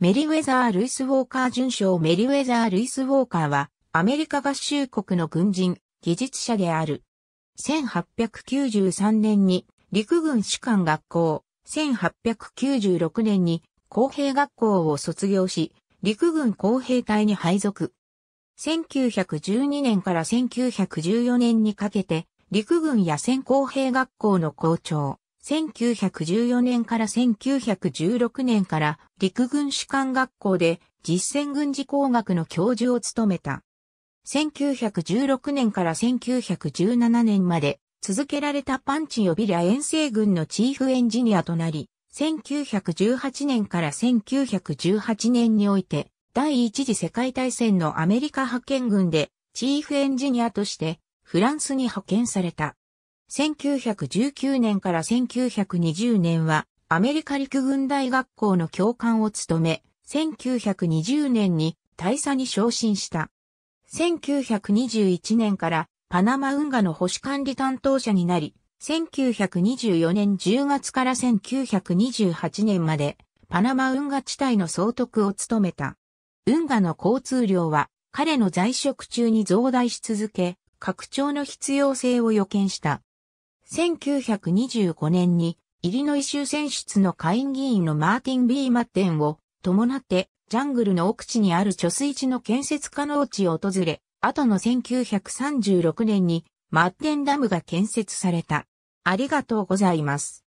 メリウェザー・ルイス・ウォーカー准将メリウェザー・ルイス・ウォーカーは、アメリカ合衆国の軍人、技術者である。1893年に陸軍士官学校、1896年に工兵学校を卒業し、陸軍工兵隊に配属。1912年から1914年にかけて、陸軍野戦工兵学校の校長。1914年から1916年から陸軍士官学校で実践軍事工学の教授を務めた。1916年から1917年まで続けられたパンチ予備り遠征軍のチーフエンジニアとなり、1918年から1918年において第一次世界大戦のアメリカ派遣軍でチーフエンジニアとしてフランスに派遣された。1919年から1920年はアメリカ陸軍大学校の教官を務め、1920年に大佐に昇進した。1921年からパナマ運河の保守管理担当者になり、1924年10月から1928年までパナマ運河地帯の総督を務めた。運河の交通量は彼の在職中に増大し続け、拡張の必要性を予見した。1925年に、イリノイ州選出の下院議員のマーティン・ B・ マッテンを伴って、ジャングルの奥地にある貯水池の建設可能地を訪れ、後の1936年にマッテンダムが建設された。ありがとうございます。